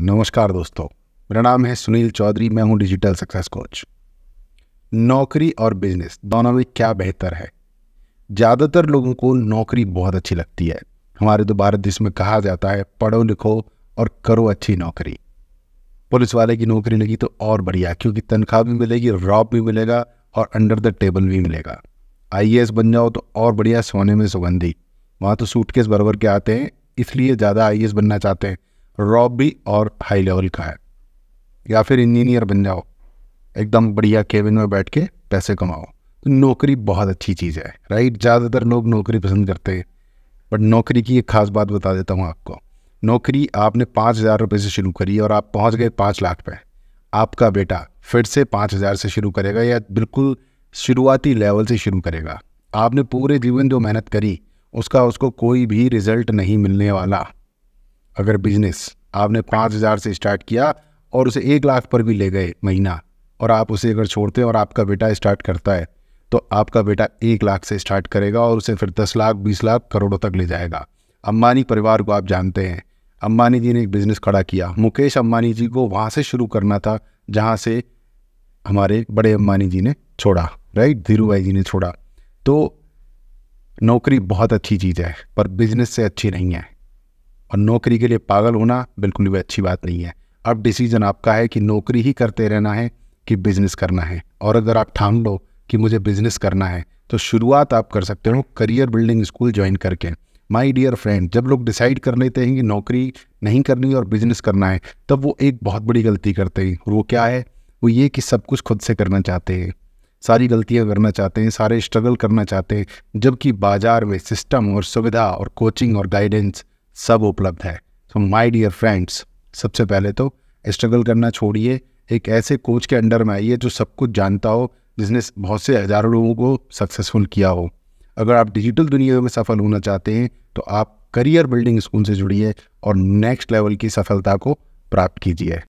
नमस्कार दोस्तों मेरा नाम है सुनील चौधरी मैं हूं डिजिटल सक्सेस कोच नौकरी और बिजनेस दोनों में क्या बेहतर है ज़्यादातर लोगों को नौकरी बहुत अच्छी लगती है हमारे तो भारत देश में कहा जाता है पढ़ो लिखो और करो अच्छी नौकरी पुलिस वाले की नौकरी लगी तो और बढ़िया क्योंकि तनख्वाह भी मिलेगी रॉब भी मिलेगा और अंडर द टेबल भी मिलेगा आई बन जाओ तो और बढ़िया सोने में सुगंधी वहाँ तो सूटकेस बरबर के आते हैं इसलिए ज़्यादा आई बनना चाहते हैं रॉब भी और हाई लेवल का है या फिर इंजीनियर बन जाओ एकदम बढ़िया केबिन में बैठ के पैसे कमाओ तो नौकरी बहुत अच्छी चीज़ है राइट ज़्यादातर लोग नौकरी पसंद करते हैं बट नौकरी की एक ख़ास बात बता देता हूँ आपको नौकरी आपने पाँच हज़ार रुपये से शुरू करी और आप पहुँच गए पाँच लाख पे आपका बेटा फिर से पाँच हज़ार से शुरू करेगा या बिल्कुल शुरुआती लेवल से शुरू करेगा आपने पूरे जीवन जो मेहनत करी उसका उसको कोई भी रिजल्ट नहीं मिलने वाला अगर बिजनेस आपने हाँ। पाँच हज़ार से स्टार्ट किया और उसे एक लाख पर भी ले गए महीना और आप उसे अगर छोड़ते हैं और आपका बेटा स्टार्ट करता है तो आपका बेटा एक लाख से स्टार्ट करेगा और उसे फिर दस लाख बीस लाख करोड़ों तक ले जाएगा अम्बानी परिवार को आप जानते हैं अम्बानी जी ने एक बिज़नेस खड़ा किया मुकेश अम्बानी जी को वहाँ से शुरू करना था जहाँ से हमारे बड़े अम्बानी जी ने छोड़ा राइट धीरू भाई जी ने छोड़ा तो नौकरी बहुत अच्छी चीज़ है पर बिजनेस से अच्छी नहीं है और नौकरी के लिए पागल होना बिल्कुल भी अच्छी बात नहीं है अब डिसीज़न आपका है कि नौकरी ही करते रहना है कि बिज़नेस करना है और अगर आप ठान लो कि मुझे बिज़नेस करना है तो शुरुआत आप कर सकते हो करियर बिल्डिंग स्कूल ज्वाइन करके माय डियर फ्रेंड जब लोग डिसाइड कर लेते हैं कि नौकरी नहीं करनी और बिजनेस करना है तब वो एक बहुत बड़ी गलती करते हैं और वो क्या है वो ये कि सब कुछ खुद से करना चाहते हैं सारी गलतियाँ करना चाहते हैं सारे स्ट्रगल करना चाहते हैं जबकि बाज़ार में सिस्टम और सुविधा और कोचिंग और गाइडेंस सब उपलब्ध है सो माई डियर फ्रेंड्स सबसे पहले तो स्ट्रगल करना छोड़िए एक ऐसे कोच के अंडर में आइए जो सब कुछ जानता हो जिसने बहुत से हज़ारों लोगों को सक्सेसफुल किया हो अगर आप डिजिटल दुनिया में सफल होना चाहते हैं तो आप करियर बिल्डिंग स्कूल से जुड़िए और नेक्स्ट लेवल की सफलता को प्राप्त कीजिए